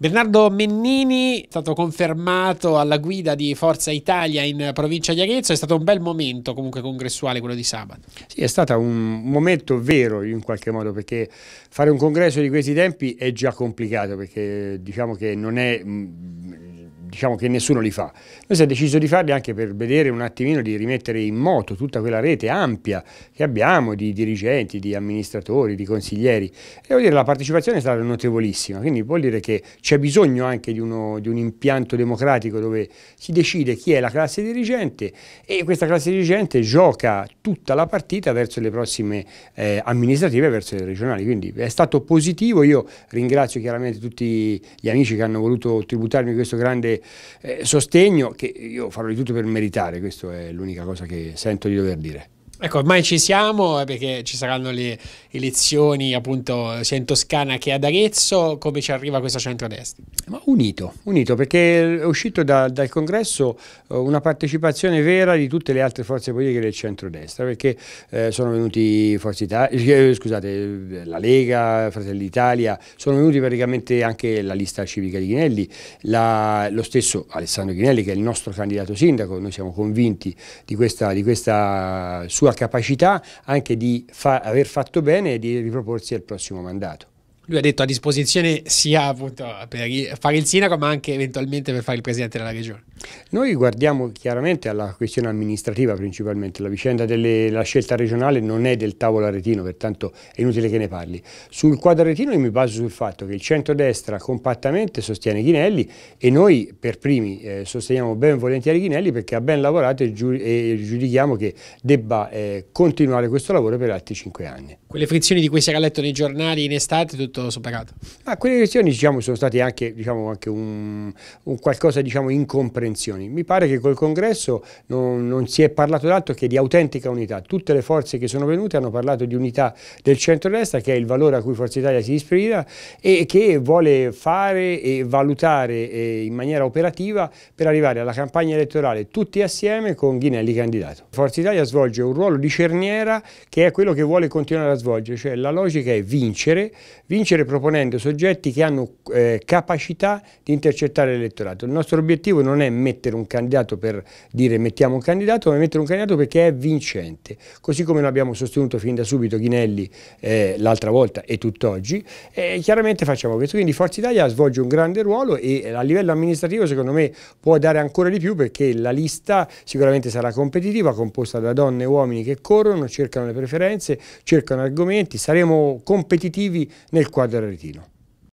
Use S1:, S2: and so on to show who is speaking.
S1: Bernardo Mennini è stato confermato alla guida di Forza Italia in provincia di Arezzo, è stato un bel momento comunque congressuale quello di sabato.
S2: Sì, è stato un momento vero in qualche modo perché fare un congresso di questi tempi è già complicato perché diciamo che non è mm, diciamo che nessuno li fa. Noi si è deciso di farli anche per vedere un attimino di rimettere in moto tutta quella rete ampia che abbiamo di dirigenti, di amministratori, di consiglieri. E devo dire la partecipazione è stata notevolissima, quindi vuol dire che c'è bisogno anche di, uno, di un impianto democratico dove si decide chi è la classe dirigente e questa classe dirigente gioca tutta la partita verso le prossime eh, amministrative verso le regionali. Quindi è stato positivo, io ringrazio chiaramente tutti gli amici che hanno voluto tributarmi questo grande eh, sostegno che io farò di tutto per meritare, questa è l'unica cosa che sento di dover dire.
S1: Ecco, ormai ci siamo eh, perché ci saranno le elezioni appunto sia in Toscana che ad Arezzo. Come ci arriva questo centrodestra?
S2: Ma unito, unito perché è uscito da, dal congresso eh, una partecipazione vera di tutte le altre forze politiche del centrodestra perché eh, sono venuti Forza Italia, eh, scusate, la Lega, Fratelli d'Italia, sono venuti praticamente anche la lista civica di Ghinelli, la, lo stesso Alessandro Ghinelli che è il nostro candidato sindaco, noi siamo convinti di questa, di questa sua sua capacità anche di fa aver fatto bene e di riproporsi al prossimo mandato
S1: lui ha detto a disposizione sia appunto per fare il sindaco ma anche eventualmente per fare il presidente della regione.
S2: Noi guardiamo
S1: chiaramente alla
S2: questione amministrativa principalmente, la vicenda della scelta regionale non è del tavolo aretino, pertanto è inutile che ne parli. Sul quadro aretino io mi baso sul fatto che il centrodestra compattamente sostiene Ghinelli e noi per primi eh, sosteniamo ben volentieri Ghinelli perché ha ben lavorato e, giu e giudichiamo che debba eh, continuare questo lavoro per altri cinque anni.
S1: Quelle frizioni di cui si era letto nei giornali in estate, tutto stato superato.
S2: Ah, Ma quelle elezioni diciamo, sono state anche, diciamo, anche un, un, qualcosa diciamo, incomprensioni. Mi pare che col congresso non, non si è parlato d'altro che di autentica unità. Tutte le forze che sono venute hanno parlato di unità del centro-destra, che è il valore a cui Forza Italia si ispira e che vuole fare e valutare eh, in maniera operativa per arrivare alla campagna elettorale tutti assieme con Ghinelli candidato. Forza Italia svolge un ruolo di cerniera che è quello che vuole continuare a svolgere, cioè la logica è vincere, vincere vincere proponendo soggetti che hanno eh, capacità di intercettare l'elettorato. Il nostro obiettivo non è mettere un candidato per dire mettiamo un candidato, ma mettere un candidato perché è vincente. Così come l'abbiamo sostenuto fin da subito Ghinelli eh, l'altra volta e tutt'oggi, eh, chiaramente facciamo questo. Quindi Forza Italia svolge un grande ruolo e eh, a livello amministrativo secondo me può dare ancora di più perché la lista sicuramente sarà competitiva, composta da donne e uomini che corrono, cercano le preferenze, cercano argomenti, saremo competitivi nel quadro aretino.